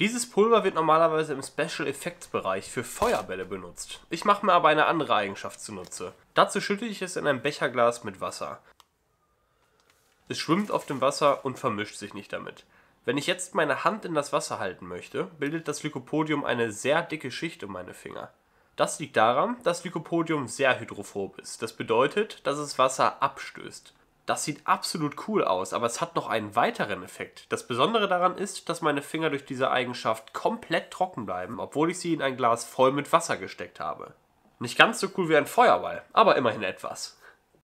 Dieses Pulver wird normalerweise im Special Effects Bereich für Feuerbälle benutzt. Ich mache mir aber eine andere Eigenschaft zunutze. Dazu schütte ich es in ein Becherglas mit Wasser. Es schwimmt auf dem Wasser und vermischt sich nicht damit. Wenn ich jetzt meine Hand in das Wasser halten möchte, bildet das Lycopodium eine sehr dicke Schicht um meine Finger. Das liegt daran, dass Lycopodium sehr hydrophob ist. Das bedeutet, dass es Wasser abstößt. Das sieht absolut cool aus, aber es hat noch einen weiteren Effekt. Das Besondere daran ist, dass meine Finger durch diese Eigenschaft komplett trocken bleiben, obwohl ich sie in ein Glas voll mit Wasser gesteckt habe. Nicht ganz so cool wie ein Feuerball, aber immerhin etwas.